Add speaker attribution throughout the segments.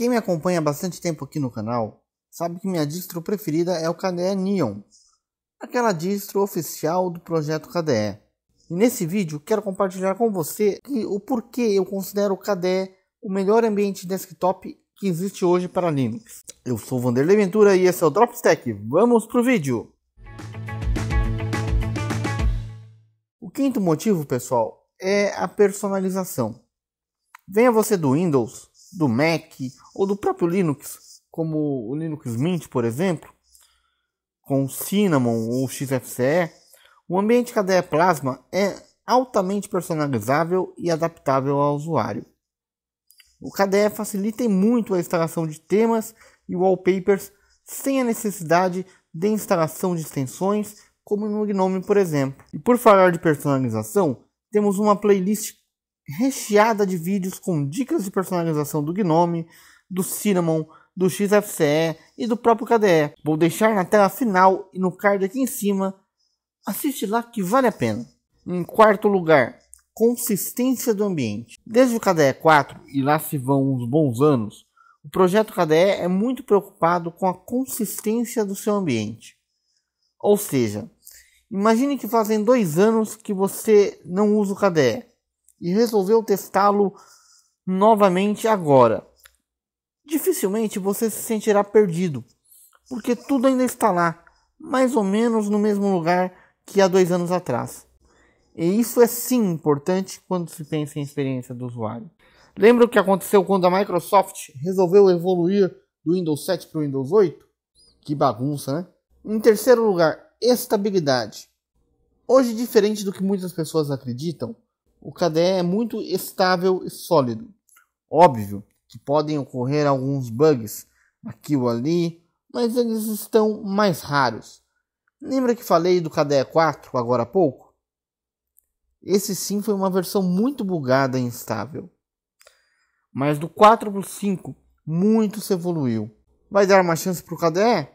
Speaker 1: Quem me acompanha há bastante tempo aqui no canal sabe que minha distro preferida é o KDE Neon, aquela distro oficial do projeto KDE. E nesse vídeo quero compartilhar com você o porquê eu considero o KDE o melhor ambiente desktop que existe hoje para Linux. Eu sou Vanderlei Ventura e esse é o Dropstack. Vamos pro vídeo! O quinto motivo, pessoal, é a personalização. Venha você do Windows, do Mac ou do próprio Linux, como o Linux Mint, por exemplo, com Cinnamon ou XFCE, o ambiente cadeia plasma é altamente personalizável e adaptável ao usuário. O KDE facilita muito a instalação de temas e wallpapers sem a necessidade de instalação de extensões, como no GNOME, por exemplo. E por falar de personalização, temos uma playlist recheada de vídeos com dicas de personalização do Gnome, do Cinnamon, do XFCE e do próprio KDE. Vou deixar na tela final e no card aqui em cima. Assiste lá que vale a pena. Em quarto lugar, consistência do ambiente. Desde o KDE 4, e lá se vão uns bons anos, o projeto KDE é muito preocupado com a consistência do seu ambiente. Ou seja, imagine que fazem dois anos que você não usa o KDE e resolveu testá-lo novamente agora. Dificilmente você se sentirá perdido, porque tudo ainda está lá, mais ou menos no mesmo lugar que há dois anos atrás. E isso é sim importante quando se pensa em experiência do usuário. Lembra o que aconteceu quando a Microsoft resolveu evoluir do Windows 7 para o Windows 8? Que bagunça, né? Em terceiro lugar, estabilidade. Hoje, diferente do que muitas pessoas acreditam, o KDE é muito estável e sólido. Óbvio que podem ocorrer alguns bugs aqui ou ali, mas eles estão mais raros. Lembra que falei do KDE 4 agora há pouco? Esse sim foi uma versão muito bugada e instável. Mas do 4 para o 5, muito se evoluiu. Vai dar uma chance para o KDE?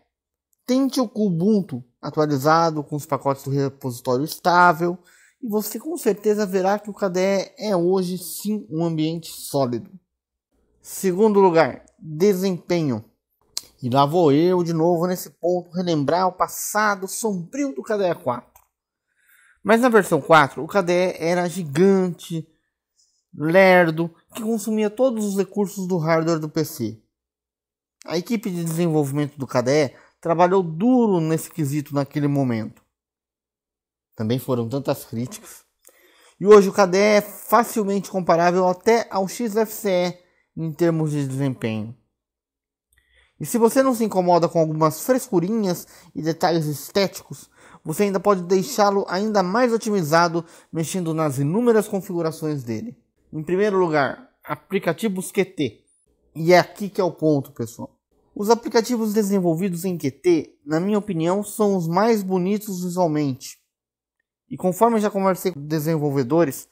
Speaker 1: Tente o Kubuntu atualizado com os pacotes do repositório estável e você com certeza verá que o KDE é hoje sim um ambiente sólido. Segundo lugar, desempenho. E lá vou eu de novo nesse ponto relembrar o passado sombrio do KDE 4. Mas na versão 4, o KDE era gigante, lerdo, que consumia todos os recursos do hardware do PC. A equipe de desenvolvimento do KDE trabalhou duro nesse quesito naquele momento. Também foram tantas críticas. E hoje o KDE é facilmente comparável até ao XFCE em termos de desempenho. E se você não se incomoda com algumas frescurinhas e detalhes estéticos, você ainda pode deixá-lo ainda mais otimizado mexendo nas inúmeras configurações dele. Em primeiro lugar, aplicativos QT. E é aqui que é o ponto, pessoal. Os aplicativos desenvolvidos em QT, na minha opinião, são os mais bonitos visualmente. E conforme já conversei com desenvolvedores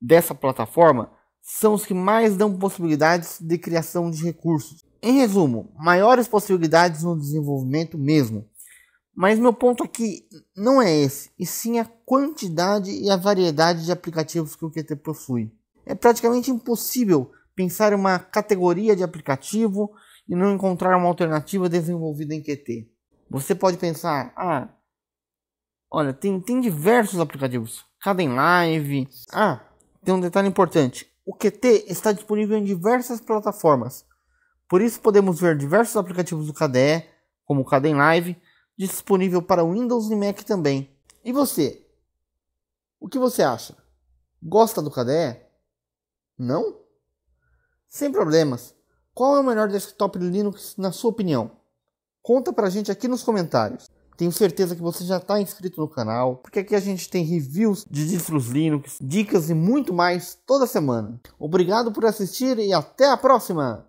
Speaker 1: dessa plataforma, são os que mais dão possibilidades de criação de recursos. Em resumo, maiores possibilidades no desenvolvimento mesmo. Mas meu ponto aqui não é esse, e sim a quantidade e a variedade de aplicativos que o QT possui. É praticamente impossível pensar uma categoria de aplicativo e não encontrar uma alternativa desenvolvida em QT. Você pode pensar, ah, Olha, tem, tem diversos aplicativos. Caden Live. Ah, tem um detalhe importante. O QT está disponível em diversas plataformas. Por isso podemos ver diversos aplicativos do KDE, como o Caden Live, disponível para Windows e Mac também. E você? O que você acha? Gosta do KDE? Não? Sem problemas. Qual é o melhor desktop Linux na sua opinião? Conta pra gente aqui nos comentários. Tenho certeza que você já está inscrito no canal, porque aqui a gente tem reviews de distros Linux, dicas e muito mais toda semana. Obrigado por assistir e até a próxima!